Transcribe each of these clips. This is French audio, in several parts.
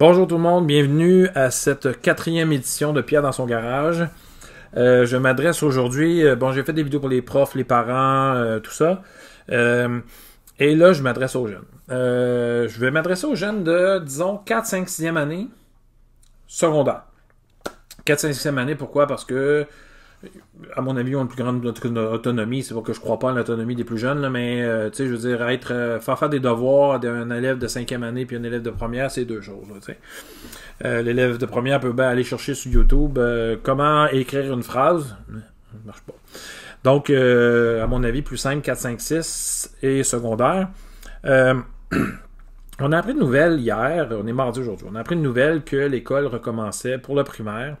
Bonjour tout le monde, bienvenue à cette quatrième édition de Pierre dans son garage. Euh, je m'adresse aujourd'hui, euh, bon j'ai fait des vidéos pour les profs, les parents, euh, tout ça. et là, je m'adresse aux jeunes. je vais m'adresser aux jeunes de, disons, 4, 5, 6e année secondaire. 4, 5, 6e année, pourquoi? Parce que à mon avis, ont une plus grande autonomie. C'est pas que je crois pas à l'autonomie des plus jeunes, mais euh, tu sais, je veux dire, être, euh, faire faire des devoirs d'un élève de cinquième année puis un élève de première, c'est deux choses. Euh, l'élève de première peut aller chercher sur YouTube comment écrire une phrase. Ça marche pas. Donc, à mon avis, plus 5, 4, 5, 6 et secondaire. On a appris une nouvelle hier, on est mardi aujourd'hui, on a appris une nouvelle que l'école recommençait pour le primaire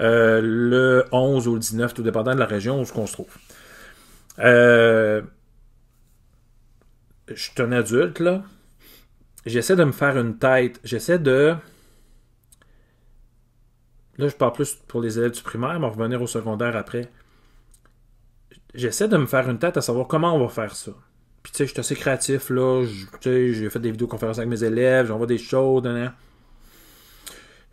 euh, le 11 ou le 19, tout dépendant de la région où on se trouve. Euh, je suis un adulte, là. J'essaie de me faire une tête. J'essaie de. Là, je parle plus pour les élèves du primaire, mais on va revenir au secondaire après. J'essaie de me faire une tête à savoir comment on va faire ça. Puis, tu sais, je suis assez créatif, là. J'ai fait des vidéoconférences avec mes élèves, j'envoie des choses.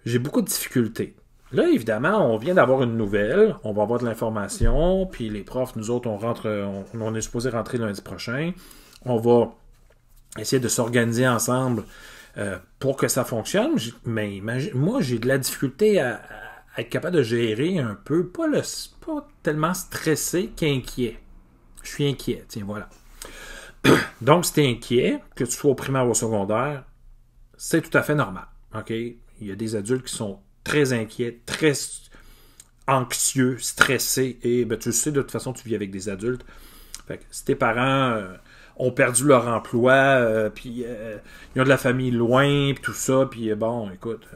J'ai beaucoup de difficultés. Là, évidemment, on vient d'avoir une nouvelle, on va avoir de l'information, puis les profs, nous autres, on rentre, on, est supposé rentrer lundi prochain. On va essayer de s'organiser ensemble euh, pour que ça fonctionne. Mais moi, j'ai de la difficulté à, être capable de gérer un peu, pas, le, tellement stressé qu'inquiet. Je suis inquiet, tiens, voilà. Donc, si tu es inquiet, que tu sois au primaire ou au secondaire, c'est tout à fait normal. OK? Il y a des adultes qui sont très inquiet, très anxieux, stressé, et ben, tu sais, de toute façon, tu vis avec des adultes. Fait si tes parents euh, ont perdu leur emploi, euh, puis euh, ils ont de la famille loin, puis tout ça, puis bon, écoute.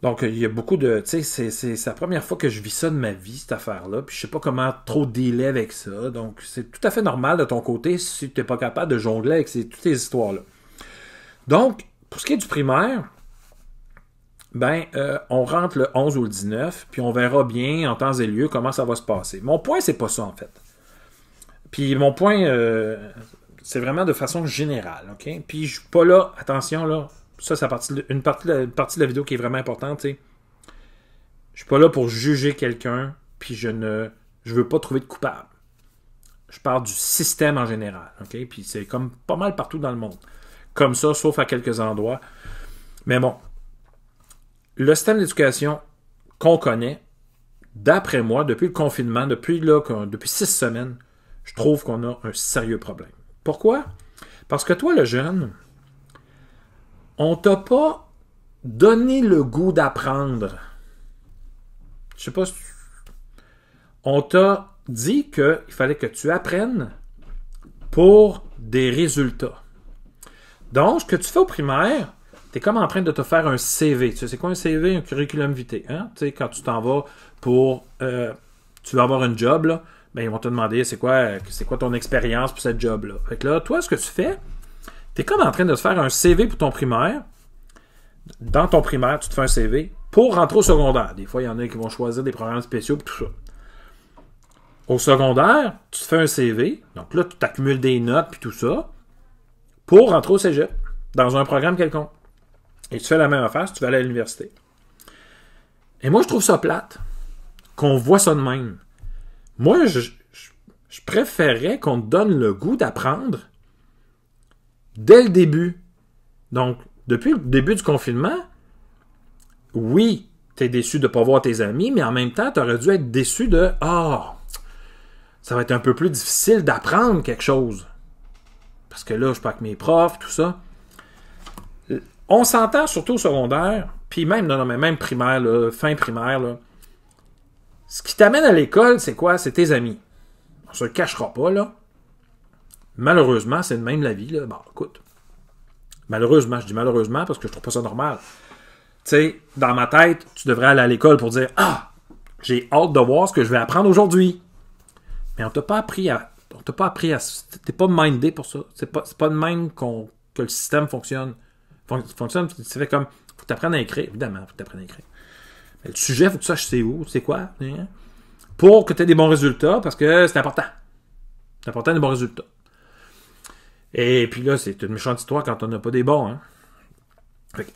donc, il y a beaucoup de. Tu sais, c'est la première fois que je vis ça de ma vie, cette affaire-là, puis je sais pas comment trop délai avec ça. Donc, c'est tout à fait normal de ton côté si tu n'es pas capable de jongler avec toutes ces histoires-là. Donc, pour ce qui est du primaire, ben, euh, on rentre le 11 ou le 19, puis on verra bien en temps et lieu comment ça va se passer. Mon point, c'est pas ça, en fait. Puis mon point, euh, c'est vraiment de façon générale, OK? Puis je suis pas là, attention, là, ça, c'est une partie, une partie de la vidéo qui est vraiment importante, tu sais. Je suis pas là pour juger quelqu'un, puis je ne je veux pas trouver de coupable. Je parle du système en général, OK? Puis c'est comme pas mal partout dans le monde. Comme ça, sauf à quelques endroits. Mais bon, le système d'éducation qu'on connaît, d'après moi, depuis le confinement, depuis, là, depuis six semaines, je trouve qu'on a un sérieux problème. Pourquoi? Parce que toi, le jeune, on t'a pas donné le goût d'apprendre. Je sais pas si... On t'a dit qu'il fallait que tu apprennes pour des résultats. Donc, ce que tu fais au primaire, comme en train de te faire un CV. Tu sais, c'est quoi un CV? Un curriculum vitae. Hein? Tu sais, quand tu t'en vas pour. Euh, tu vas avoir un job, là, ben, ils vont te demander c'est quoi, euh, c'est quoi ton expérience pour cette job-là. Fait que là, toi, ce que tu fais, tu es comme en train de te faire un CV pour ton primaire. Dans ton primaire, tu te fais un CV pour rentrer au secondaire. Des fois, il y en a qui vont choisir des programmes spéciaux et tout ça. Au secondaire, tu te fais un CV. Donc là, tu t'accumules des notes puis tout ça pour rentrer au cégep dans un programme quelconque. Et tu fais la même affaire si tu vas aller à l'université. Et moi, je trouve ça plate qu'on voit ça de même. Moi, je, préférais qu'on te donne le goût d'apprendre dès le début. Donc, depuis le début du confinement, oui, tu es déçu de ne pas voir tes amis, mais en même temps, tu aurais dû être déçu de Ah, ça va être un peu plus difficile d'apprendre quelque chose. Parce que là, je pas avec mes profs, tout ça on s'entend surtout au secondaire, puis même, non, non, mais même primaire, fin primaire, Ce qui t'amène à l'école, c'est quoi? C'est tes amis. On se cachera pas, là. Malheureusement, c'est de même la vie, là. Bon, écoute. Malheureusement, je dis malheureusement parce que je trouve pas ça normal. Tu sais, dans ma tête, tu devrais aller à l'école pour dire Ah, j'ai hâte de voir ce que je vais apprendre aujourd'hui. Mais on t'a pas appris à. On t'a pas appris à. T'es pas mindé pour ça. C'est pas, pas de même que le système fonctionne fonctionne. Ça fait comme, faut t'apprendre à écrire, évidemment, faut t'apprendre à écrire. le sujet, faut que tu saches c'est où, c'est quoi, hein, pour que tu aies des bons résultats, parce que c'est important. C'est important des bons résultats. Et puis là, c'est une méchante histoire quand on n'a pas des bons. Hein.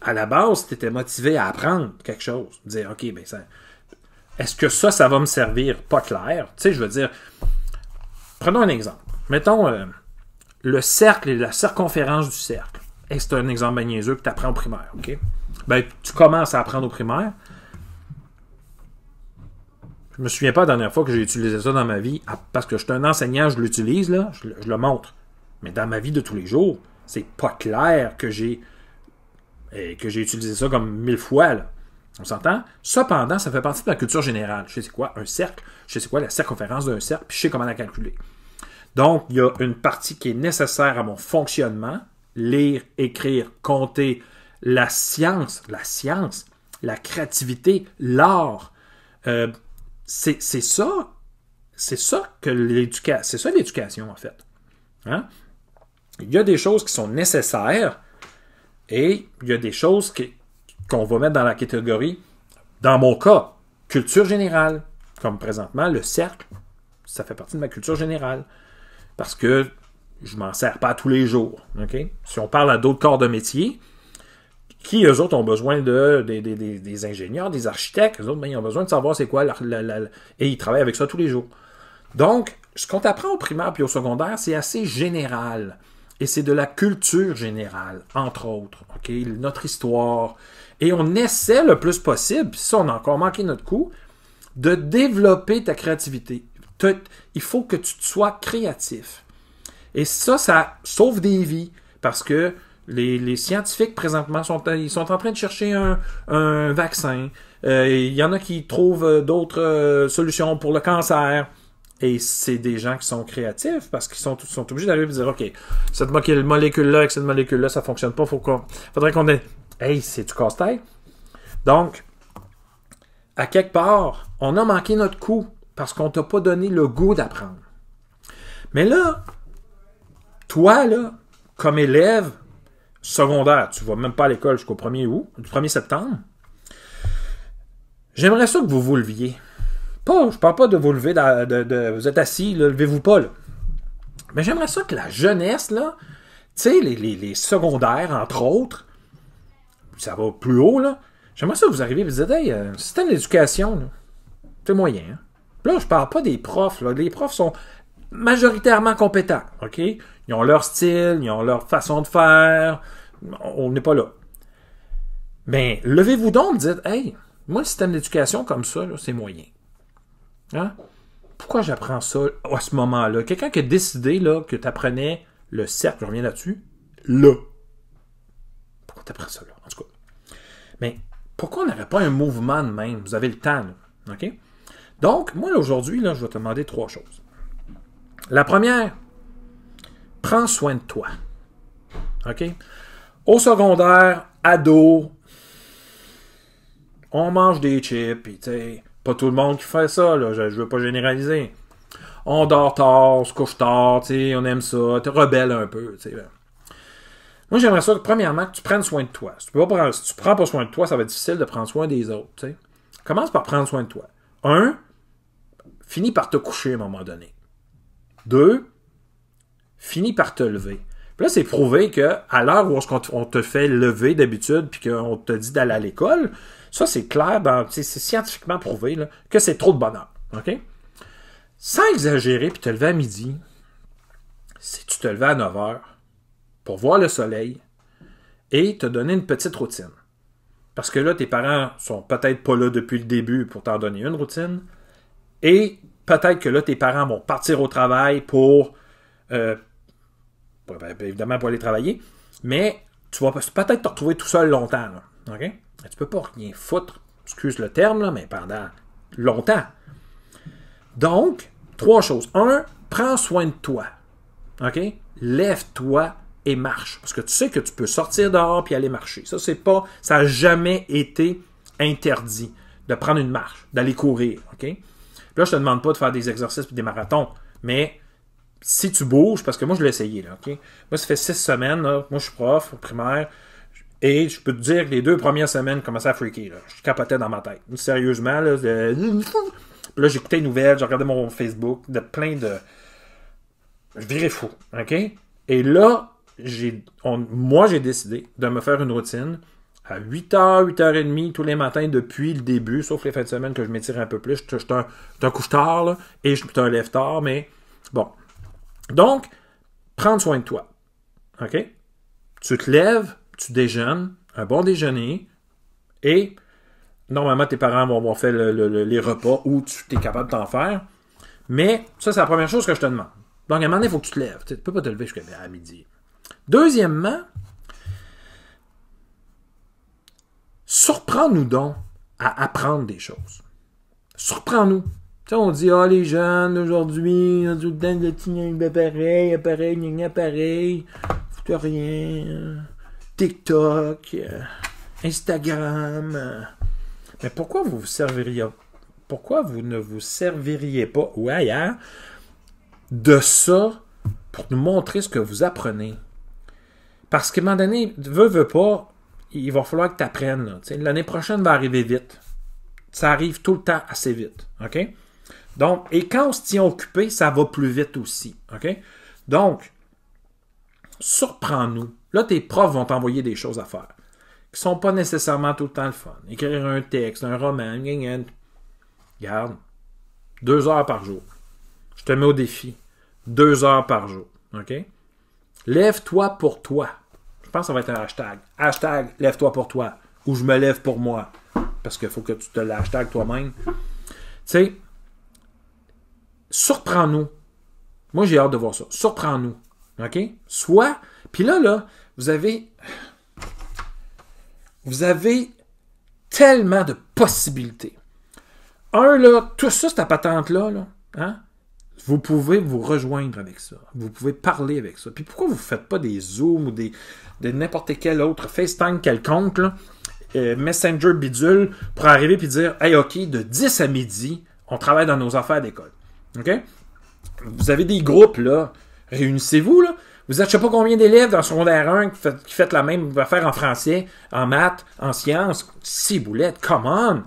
à la base, tu étais motivé à apprendre quelque chose. Dire, OK, ben ça. Est-ce que ça, ça va me servir? Pas clair. Tu sais, je veux dire. Prenons un exemple. Mettons euh, le cercle et la circonférence du cercle c'est un exemple magnéseux que tu apprends au primaire, OK? Ben, tu commences à apprendre au primaire. Je me souviens pas la dernière fois que j'ai utilisé ça dans ma vie, parce que je suis un enseignant, je l'utilise, je, le montre. Mais dans ma vie de tous les jours, c'est pas clair que j'ai eh, que j'ai utilisé ça comme mille fois, On s'entend? Cependant, ça fait partie de la culture générale. Je sais quoi, un cercle, je sais quoi, la circonférence d'un cercle, je sais comment la calculer. Donc, il y a une partie qui est nécessaire à mon fonctionnement, lire, écrire, compter, la science, la science, la créativité, l'art. Euh, c'est ça, c'est ça que l'éducation, c'est ça l'éducation en fait. Hein? Il y a des choses qui sont nécessaires et il y a des choses qu'on va mettre dans la catégorie, dans mon cas, culture générale, comme présentement le cercle, ça fait partie de ma culture générale. Parce que je m'en sers pas tous les jours. Si on parle à d'autres corps de métier, qui eux autres ont besoin de, des ingénieurs, des architectes, eux autres, ben, ils ont besoin de savoir c'est quoi et ils travaillent avec ça tous les jours. Donc, ce qu'on apprend au primaire puis au secondaire, c'est assez général. Et c'est de la culture générale, entre autres. Notre histoire. Et on essaie le plus possible, si on a encore manqué notre coup, de développer ta créativité. il faut que tu sois créatif. Et ça, ça sauve des vies parce que les, scientifiques présentement sont, ils sont en train de chercher un, vaccin. Euh, il y en a qui trouvent euh, d'autres euh, solutions pour le cancer. Et c'est des gens qui sont créatifs parce qu'ils sont, sont obligés d'arriver et dire OK, cette molécule-là et cette molécule-là, ça fonctionne pas. Il faudrait qu'on ait. Hey, c'est du casse Donc, à quelque part, on a manqué notre coup parce qu'on t'a pas donné le goût d'apprendre. Mais là, toi, là, comme élève secondaire, tu ne vas même pas à l'école jusqu'au 1er août, du 1er septembre, j'aimerais ça que vous vous leviez. Pas, je parle pas de vous lever, de, vous êtes assis, levez-vous pas, là. Mais j'aimerais ça que la jeunesse, là, tu sais, les, secondaires, entre autres, ça va plus haut, là. J'aimerais ça que vous arriviez et vous dites, hey, euh, système d'éducation, c'est moyen. Hein. Là, je parle pas des profs. Là. Les profs sont majoritairement compétents. OK? Ils ont leur style, ils ont leur façon de faire. On n'est pas là. Mais ben, levez-vous donc, dites, hey, moi, le système d'éducation comme ça, c'est moyen. Hein? Pourquoi j'apprends ça à ce moment-là? Quelqu'un qui a décidé là, que tu apprenais le cercle, je reviens là-dessus, là. Pourquoi tu apprends ça là? En tout cas. Mais ben, pourquoi on n'avait pas un mouvement de même? Vous avez le temps, OK? Donc, moi, aujourd'hui, je vais te demander trois choses. La première, prends soin de toi. OK? Au secondaire, ado, on mange des chips, puis tu pas tout le monde qui fait ça, je, ne veux pas généraliser. On dort tard, on se couche tard, sais, on aime ça, tu rebelle un peu. Moi, j'aimerais ça premièrement, que tu prennes soin de toi. Si tu, ne prends pas soin de toi, ça va être difficile de prendre soin des autres. Commence par prendre soin de toi. Un, finis par te coucher à un moment donné deux, finis par te lever. Puis là, c'est prouvé que à l'heure où on te fait lever d'habitude, puis qu'on te dit d'aller à l'école, ça c'est clair, c'est scientifiquement prouvé que c'est trop de bonheur. OK? Sans exagérer, puis te lever à midi, si tu te levais à 9 h pour voir le soleil et te donner une petite routine. Parce que là, tes parents sont peut-être pas là depuis le début pour t'en donner une routine. Et peut-être que là, tes parents vont partir au travail pour, euh, ben, ben, évidemment, pour aller travailler, mais tu vas peut-être te retrouver tout seul longtemps. Là, okay? Tu peux pas rien foutre, excuse le terme, là, mais pendant longtemps. Donc, trois choses. Un, prends soin de toi. OK? Lève-toi et marche. Parce que tu sais que tu peux sortir dehors et aller marcher. Ça, c'est pas. Ça n'a jamais été interdit de prendre une marche, d'aller courir. OK? là, je te demande pas de faire des exercices et des marathons, mais si tu bouges, parce que moi, je l'ai essayé, là, OK? Moi, ça fait six semaines, moi, je suis prof primaire, et je peux te dire que les deux premières semaines, je commençais à freaker, Je capotais dans ma tête. Sérieusement, là, là, j'écoutais les nouvelles, J'ai regardais mon Facebook, de plein de... Je virais fou, OK? Et là, j'ai, moi, j'ai décidé de me faire une routine à 8h, 8h30 tous les matins depuis le début, sauf les fins de semaine que je m'étire un peu plus. Je suis un, couche-tard et je suis un lève-tard, mais bon. Donc, prends soin de toi. OK? Tu te lèves, tu déjeunes, un bon déjeuner et normalement tes parents vont faire les repas ou tu es capable de t'en faire. Mais ça, c'est la première chose que je te demande. Donc, à un moment donné, il faut que tu te lèves. Tu ne peux pas te lever jusqu'à midi. Deuxièmement, surprends-nous donc à apprendre des choses. Surprends-nous. on dit, oh, les jeunes aujourd'hui, tout le temps, le appareil, appareil, appareil, foutu rien, TikTok, euh, Instagram. Mais pourquoi vous vous serviriez, pourquoi vous ne vous serviriez pas, ou ailleurs, hein, de ça pour nous montrer ce que vous apprenez? Parce que, un moment donné, veut pas, il va falloir que tu apprennes. L'année prochaine va arriver vite. Ça arrive tout le temps assez vite. OK? Donc, et quand on se tient occupé, ça va plus vite aussi. OK? Donc, surprends-nous. Là, tes profs vont t'envoyer des choses à faire qui sont pas nécessairement tout le temps le fun. Écrire un texte, un roman, gagne. Garde. Deux heures par jour. Je te mets au défi. Deux heures par jour. OK? Lève-toi pour toi. Je pense que ça va être un hashtag. Hashtag lève-toi pour toi ou je me lève pour moi. Parce qu'il faut que tu te l'hashtag toi-même. Tu sais, surprends-nous. Moi, j'ai hâte de voir ça. Surprends-nous. OK? Soit, puis là, là, vous avez. Vous avez tellement de possibilités. Un, là, tout ça, ta patente-là, là, hein? Vous pouvez vous rejoindre avec ça. Vous pouvez parler avec ça. Puis pourquoi vous ne faites pas des Zooms ou des, n'importe quel autre FaceTime quelconque, euh, Messenger bidule, pour arriver et dire Hey, OK, de 10 à midi, on travaille dans nos affaires d'école. OK? Vous avez des groupes, là. Réunissez-vous, là. Vous êtes je sais pas combien d'élèves dans le secondaire 1 qui faites fait la même affaire en français, en maths, en sciences. Ciboulette, come on!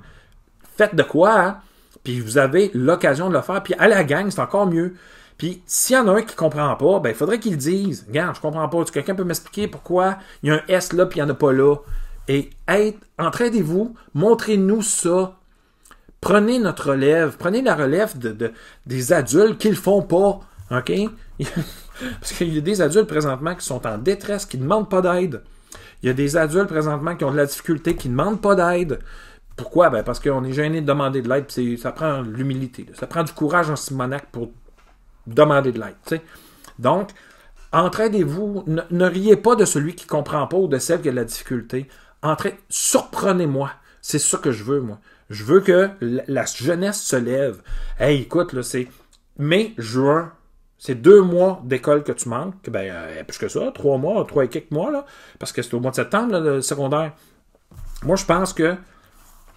Faites de quoi? Hein? Puis vous avez l'occasion de le faire. Puis à la gang, c'est encore mieux. Puis s'il y en a un qui comprend pas, ben, il faudrait qu'il dise Regarde, je comprends pas. Quelqu'un peut m'expliquer pourquoi il y a un S là puis il n'y en a pas là. Et être, entraidez-vous, montrez-nous ça. Prenez notre relève, prenez la relève de, des adultes qui le font pas. OK? Parce qu'il y a des adultes présentement qui sont en détresse, qui ne demandent pas d'aide. Il y a des adultes présentement qui ont de la difficulté, qui ne demandent pas d'aide. Pourquoi? Ben parce qu'on est gêné de demander de l'aide, c'est, ça prend l'humilité. Ça prend du courage en Simonac pour demander de l'aide. Donc, entraidez-vous, ne, riez pas de celui qui ne comprend pas ou de celle qui a de la difficulté. Entrez. surprenez-moi. C'est ça que je veux, moi. Je veux que la, jeunesse se lève. Hey, écoute, là, c'est mai, juin, c'est deux mois d'école que tu manques, ben, euh, plus que ça, trois mois, trois et quelques mois, là, parce que c'est au mois de septembre, le secondaire. Moi, je pense que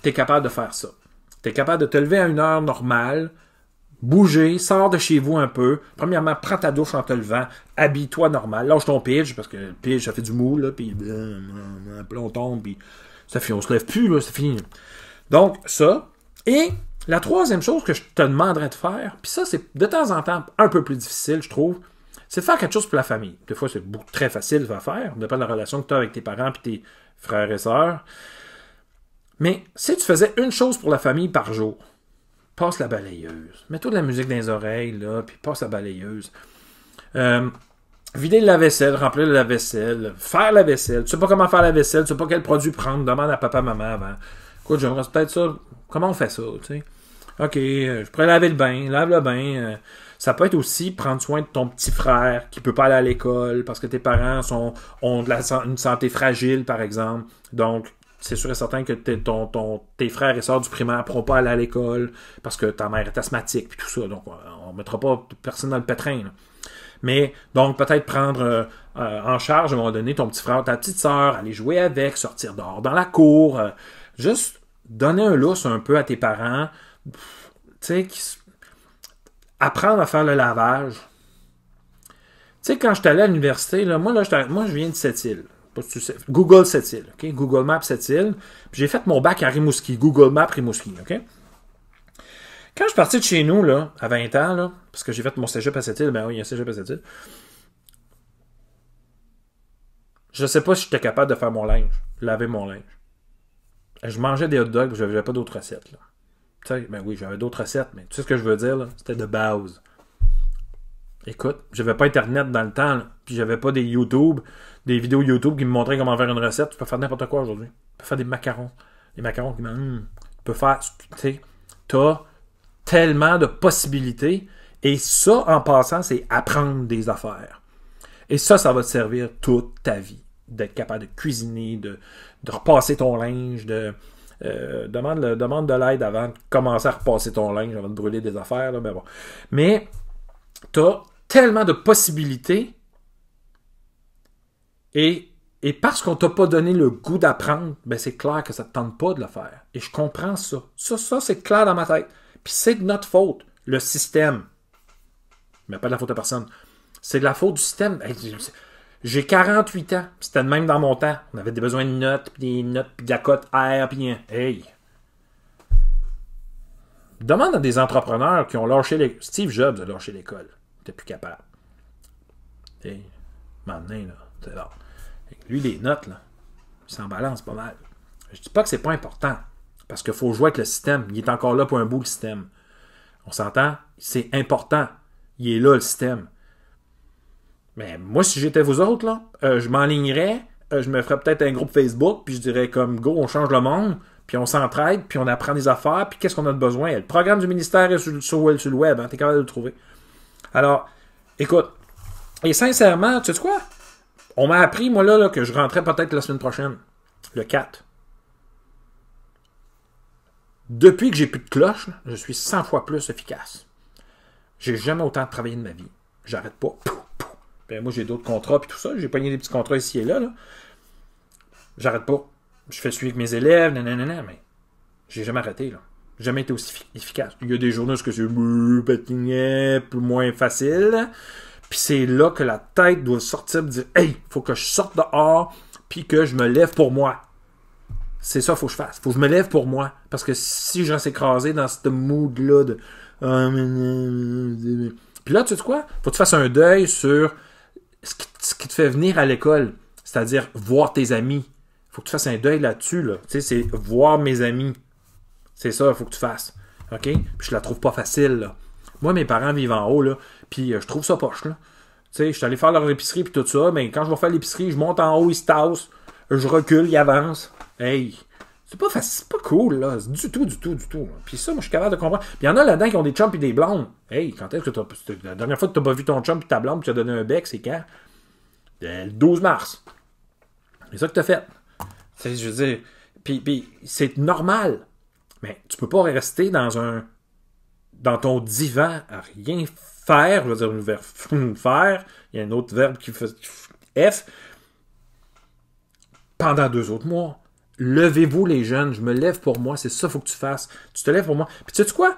tu es capable de faire ça. Tu es capable de te lever à une heure normale, bouger, sors de chez vous un peu. Premièrement, prends ta douche en te levant, habille-toi normal, lâche ton pige, parce que le pige, ça fait du mou, là, puis euh, euh, euh, on tombe, puis ça fait, on se lève plus, là, c'est fini. Donc, ça. Et la troisième chose que je te demanderais de faire, puis ça, c'est de temps en temps un peu plus difficile, je trouve, c'est de faire quelque chose pour la famille. Des fois, c'est très facile à faire, dépend de la relation que tu as avec tes parents et tes frères et sœurs. Mais si tu faisais une chose pour la famille par jour, passe la balayeuse. Mets-toi de la musique dans les oreilles, là, puis passe la balayeuse. Euh, vider la vaisselle, remplir la vaisselle, faire la vaisselle. Tu sais pas comment faire la vaisselle, tu sais pas quel produit prendre, demande à papa, maman avant. Écoute, j'aimerais peut-être ça. Comment on fait ça, tu sais? OK, euh, je pourrais laver le bain, lave le bain. Euh. Ça peut être aussi prendre soin de ton petit frère qui peut pas aller à l'école parce que tes parents sont, ont de la, une santé fragile, par exemple. Donc, c'est sûr et certain que t'es, ton, ton, tes frères et sœurs du primaire ne pourront pas aller à l'école parce que ta mère est asthmatique puis tout ça. Donc, euh, on ne mettra pas personne dans le pétrin. Mais donc, peut-être prendre euh, euh, en charge à un moment donné ton petit frère, ta petite sœur, aller jouer avec, sortir dehors dans la cour. juste donner un lousse un peu à tes parents. Tu sais, apprendre à faire le lavage. Tu sais, quand j'étais allé à l'université, là, moi, là, moi, je viens de cette île Google cette Google Maps cette île. J'ai fait mon bac à Rimouski, Google Maps Rimouski, OK? Quand je suis parti de chez nous, là, à 20 ans, parce que j'ai fait mon cégep à ben oui, il y a un à Je sais pas si j'étais capable de faire mon linge, laver mon linge. Je mangeais des hot dogs, je n'avais pas d'autres recettes, ben oui, j'avais d'autres recettes, mais tu sais ce que je veux dire, C'était de base écoute, je j'avais pas Internet dans le temps, puis puis j'avais pas des YouTube, des vidéos YouTube qui me montraient comment faire une recette. Tu peux faire n'importe quoi aujourd'hui. Tu peux faire des macarons. Des macarons qui hmm. Tu peux faire. Tu sais, tellement de possibilités. Et ça, en passant, c'est apprendre des affaires. Et ça, ça va te servir toute ta vie. D'être capable de cuisiner, de, repasser ton linge, de. Euh, demande, de l'aide avant de commencer à repasser ton linge, avant de brûler des affaires, mais bon. Mais tellement de possibilités. Et, parce qu'on ne t'a pas donné le goût d'apprendre, ben c'est clair que ça ne te tente pas de le faire. Et je comprends ça. Ça, ça c'est clair dans ma tête. Puis c'est de notre faute, le système. Mais pas de la faute de personne. C'est de la faute du système. j'ai 48 ans. C'était le même dans mon temps. On avait des besoins de notes, puis des notes, puis de la cote R, puis Hey! Demande à des entrepreneurs qui ont lâché l'école. Steve Jobs a lâché l'école plus capable. Et m'emmener, là. C'est bon. Lui, les notes, là, il s'en balance pas mal. Je dis pas que c'est pas important. Parce qu'il faut jouer avec le système. Il est encore là pour un bout, le système. On s'entend? C'est important. Il est là, le système. Mais moi, si j'étais vous autres, là, euh, je m'enlignerais, euh, je me ferais peut-être un groupe Facebook, puis je dirais comme go, on change le monde, puis on s'entraide, puis on apprend des affaires, puis qu'est-ce qu'on a de besoin? Le programme du ministère est sur, le web, tu hein, t'es capable de le trouver. Alors, écoute, et sincèrement, tu sais quoi? On m'a appris, moi, là, que je rentrais peut-être la semaine prochaine, le 4. Depuis que j'ai plus de cloche, je suis 100 fois plus efficace. J'ai jamais autant travaillé de ma vie. J'arrête pas. Ben, moi, j'ai d'autres contrats puis tout ça. J'ai pogné des petits contrats ici et là. là. J'arrête pas. Je fais suivre mes élèves, nanana, mais j'ai jamais arrêté. Là jamais été aussi efficace. Il y a des journées où c'est plus moins facile. Puis c'est là que la tête doit sortir et dire Hey, faut que je sorte dehors, puis que je me lève pour moi. C'est ça, qu'il faut que je fasse. Faut que je me lève pour moi. Parce que si je reste écrasé dans ce mood-là de. Ah, puis là, tu sais quoi? Faut que tu fasses un deuil sur ce qui, ce qui te fait venir à l'école. C'est-à-dire voir tes amis. Faut que tu fasses un deuil là-dessus. Là. Tu sais, c'est voir mes amis. C'est ça, il faut que tu fasses. OK? Puis je la trouve pas facile, là. Moi, mes parents vivent en haut, là, puis euh, je trouve ça poche, là. Tu sais, je suis allé faire leur épicerie, puis tout ça, mais quand je vais faire l'épicerie, je monte en haut, ils se tassent, je recule, ils avancent. Hey! C'est pas facile, c'est pas cool, là. Du tout, du tout, du tout. Puis ça, moi, je suis capable de comprendre. Puis il y en a là-dedans qui ont des chumps et des blondes. Hey, quand est-ce que t'as. La dernière fois que t'as pas vu ton chum et ta blonde, tu as donné un bec, c'est quand? Euh, le 12 mars. C'est ça que t'as fait. je veux dire. Puis, puis c'est normal. Mais tu peux pas rester dans un dans ton divan à rien faire, je veux dire un verbe faire, il y a un autre verbe qui fait F pendant deux autres mois. Levez-vous les jeunes, je me lève pour moi, c'est ça faut que tu fasses. Tu te lèves pour moi. Puis tu sais -tu quoi?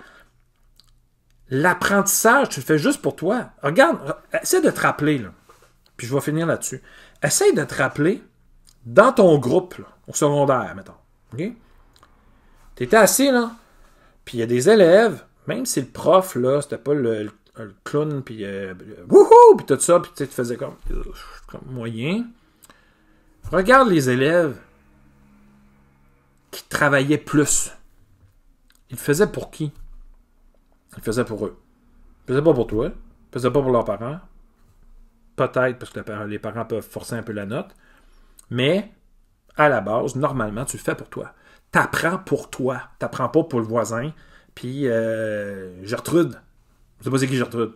L'apprentissage, tu le fais juste pour toi. Regarde, essaie de te rappeler, là. puis je vais finir là-dessus. Essaie de te rappeler dans ton groupe, au secondaire, mettons. OK? T'étais assis, là. Puis il y a des élèves, même si le prof, là, c'était pas le, clown, puis euh, wouhou, puis tout ça, puis tu faisais comme, comme moyen. Regarde les élèves qui travaillaient plus. Ils faisaient pour qui? Ils faisaient pour eux. Ils faisaient pas pour toi. Ils faisaient pas pour leurs parents. Peut-être parce que les parents peuvent forcer un peu la note. Mais, à la base, normalement, tu le fais pour toi t'apprends pour toi, t'apprends pas pour le voisin. Puis euh, Gertrude, je sais pas c'est qui Gertrude,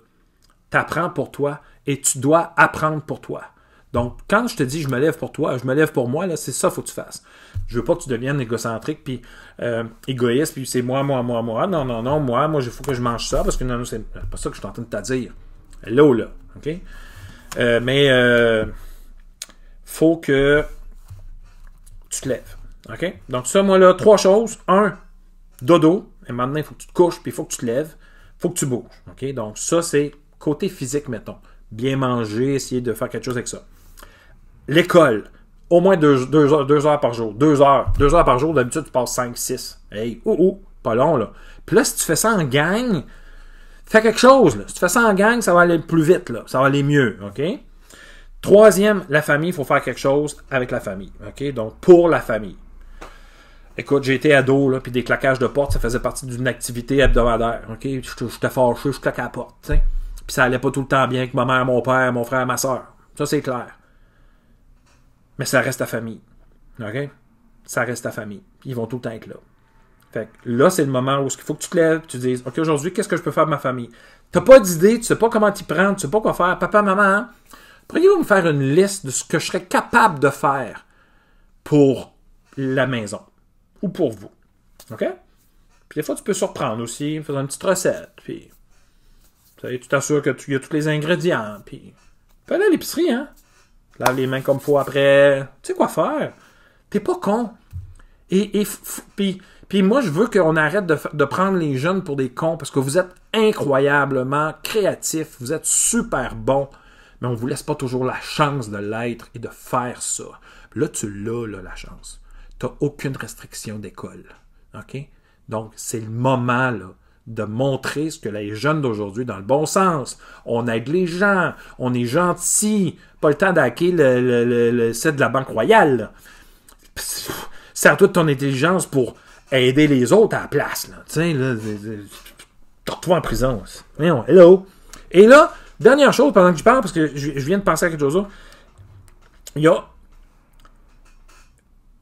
t'apprends pour toi et tu dois apprendre pour toi. Donc, quand je te dis je me lève pour toi, je me lève pour moi, là, c'est ça qu'il faut que tu fasses. Je veux pas que tu deviennes égocentrique puis euh, égoïste, puis c'est moi, moi, moi, moi. Non, non, non, moi, moi, il faut que je mange ça parce que non, non, c'est pas ça que je suis en train de te dire. L'eau, là, OK? Euh, mais euh, faut que tu te lèves. OK? Donc, ça, moi, là, trois choses. Un, dodo. Et maintenant, il faut que tu te couches, puis il faut que tu te lèves. Il faut que tu bouges. OK? Donc, ça, c'est côté physique, mettons. Bien manger, essayer de faire quelque chose avec ça. L'école. Au moins deux, heures, par jour. Deux heures. Deux heures par jour. D'habitude, tu passes cinq, six. Hey, ouh, ouh, pas long, là. Puis là, si tu fais ça en gang, fais quelque chose. Si tu fais ça en gang, ça va aller plus vite, là. ça va aller mieux. OK? Troisième, la famille, il faut faire quelque chose avec la famille. OK? Donc, pour la famille. Écoute, j'ai été ado, là, puis des claquages de porte, ça faisait partie d'une activité hebdomadaire. OK? J'étais fâché, je claque la porte. T'sais? Puis ça allait pas tout le temps bien avec ma mère, mon père, mon frère, ma soeur. Ça, c'est clair. Mais ça reste ta famille. OK? Ça reste ta famille. Ils vont tout le temps être là. Fait là, c'est le moment où il faut que tu te lèves, tu dises OK, aujourd'hui, qu'est-ce que je peux faire de ma famille? T'as pas d'idée, tu sais pas comment t'y prendre, tu sais pas quoi faire. Papa, maman, hein? pourriez-vous me faire une liste de ce que je serais capable de faire pour la maison? ou pour vous. OK? Puis des fois, tu peux surprendre aussi en une petite recette. Puis tu t'assures que tu y a tous les ingrédients. Puis fais à l'épicerie, hein? Lave les mains comme faut après. Tu sais quoi faire. T'es pas con. Et, puis, puis moi, je veux qu'on arrête de, prendre les jeunes pour des cons parce que vous êtes incroyablement créatifs, vous êtes super bons, mais on ne vous laisse pas toujours la chance de l'être et de faire ça. Là, tu l'as, là, la chance aucune restriction d'école. OK? Donc, c'est le moment de montrer ce que les jeunes d'aujourd'hui, dans le bon sens, on aide les gens, on est gentil, pas le temps d'hacker le, set de la Banque Royale. Sers toute ton intelligence pour aider les autres à la place. Tu sais, là, en prison. Hello! Et là, dernière chose pendant que je parle, parce que je viens de penser à quelque chose Il y a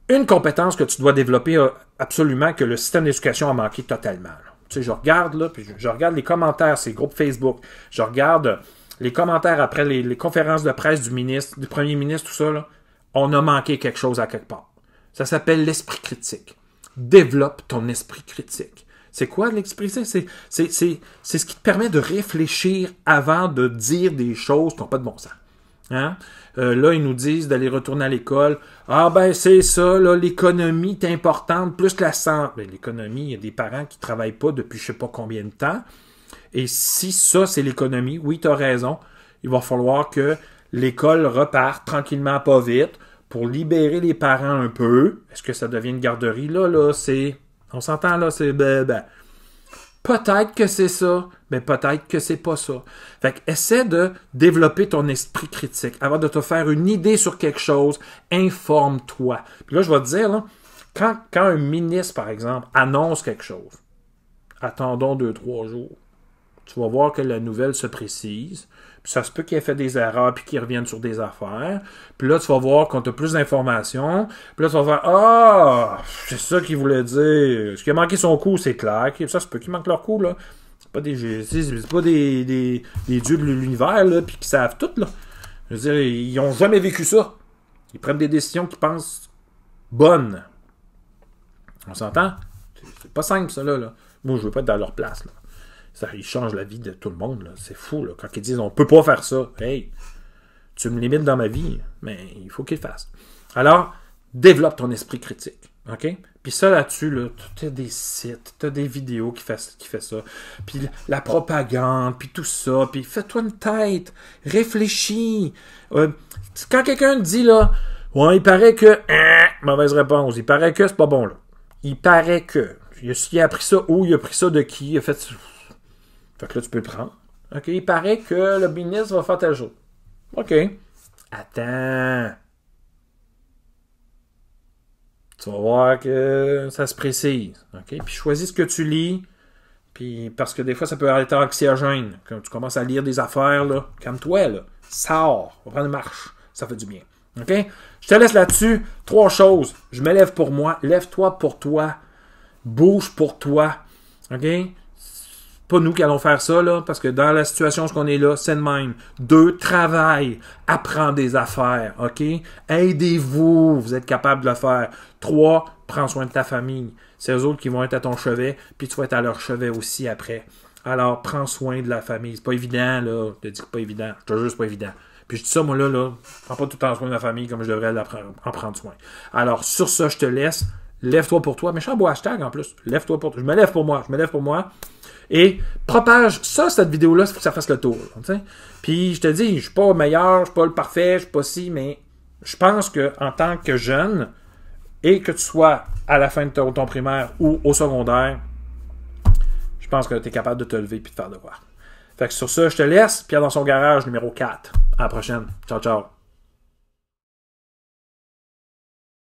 une compétence que tu dois développer euh, absolument que le système d'éducation a manqué totalement. Tu sais, je regarde là, puis je, regarde les commentaires, ces groupes Facebook, je regarde euh, les commentaires après les, conférences de presse du ministre, du premier ministre, tout ça. On a manqué quelque chose à quelque part. Ça s'appelle l'esprit critique. Développe ton esprit critique. C'est quoi l'esprit critique? C'est ce qui te permet de réfléchir avant de dire des choses qui n'ont pas de bon sens. Hein? Euh, là, ils nous disent d'aller retourner à l'école. Ah ben c'est ça, là, l'économie est importante, plus que la santé. Ben, l'économie, il y a des parents qui ne travaillent pas depuis je ne sais pas combien de temps. Et si ça, c'est l'économie, oui, tu as raison. Il va falloir que l'école reparte tranquillement, pas vite, pour libérer les parents un peu. Est-ce que ça devient une garderie? Là, là, c'est. On s'entend là, c'est ben. ben. Peut-être que c'est ça, mais peut-être que c'est pas ça. Fait que essaie de développer ton esprit critique. Avant de te faire une idée sur quelque chose, informe-toi. Puis là, je vais te dire, quand, quand un ministre, par exemple, annonce quelque chose, attendons deux, trois jours. Tu vas voir que la nouvelle se précise ça se peut qu'il ait fait des erreurs, puis qu'il revienne sur des affaires. Puis là, tu vas voir quand tu plus d'informations. Puis là, tu vas faire Ah, c'est ça qu'il voulait dire. Ce qui a manqué son coup, c'est clair. Ça se peut qu'ils manquent leur coup, là. C'est pas des, pas des, des, dieux de l'univers, là, puis qui savent tout, là. Je veux dire, ils ont jamais vécu ça. Ils prennent des décisions qu'ils pensent bonnes. On s'entend? C'est pas simple, ça, là. là. Moi, je veux pas être dans leur place, là. Ça, il change la vie de tout le monde. C'est fou. Là. Quand ils disent on peut pas faire ça, hey, tu me limites dans ma vie, mais il faut qu'ils fassent. Alors, développe ton esprit critique. OK? Puis ça, là-dessus, là, tu as des sites, tu as des vidéos qui font qui fait ça. Puis la propagande, puis tout ça. Puis fais-toi une tête. Réfléchis. Euh, quand quelqu'un dit, là, ouais, il paraît que... Hein, mauvaise réponse. Il paraît que c'est pas bon, là. Il paraît que... Il a, appris ça où? Il a pris ça de qui? Il a fait... Donc là, tu peux le prendre. OK, il paraît que le ministre va faire tel jour. OK. Attends. Tu vas voir que ça se précise. OK? Puis choisis ce que tu lis. Puis parce que des fois, ça peut être anxiogène. Quand tu commences à lire des affaires, là, calme-toi, là. Sors. Va prendre une marche. Ça fait du bien. OK? Je te laisse là-dessus. Trois choses. Je me lève pour moi. Lève-toi pour toi. Bouge pour toi. OK? pas nous qui allons faire ça, là, parce que dans la situation qu'on est là, c'est de même. Deux, travail, apprends des affaires, OK? Aidez-vous, vous êtes capable de le faire. Trois, prends soin de ta famille. C'est eux autres qui vont être à ton chevet, puis tu vas être à leur chevet aussi après. Alors, prends soin de la famille. C'est pas évident, là. Je te dis que pas évident. Je te jure, c'est pas évident. Puis je dis ça, moi, là, là, je prends pas tout le temps soin de la famille comme je devrais en prendre soin. Alors, sur ça, je te laisse. Lève-toi pour toi. Mais un beau hashtag en plus. Lève-toi pour toi. Je me lève pour moi. Je me lève pour moi et propage ça, cette vidéo-là, pour que ça fasse le tour. Puis je te dis, je suis pas meilleur, je suis pas le parfait, je suis pas si, mais je pense que en tant que jeune, et que tu sois à la fin de ton, primaire ou au secondaire, je pense que tu es capable de te lever et de faire de quoi. Fait que sur ça, je te laisse. Pierre dans son garage numéro 4. À la prochaine. Ciao, ciao.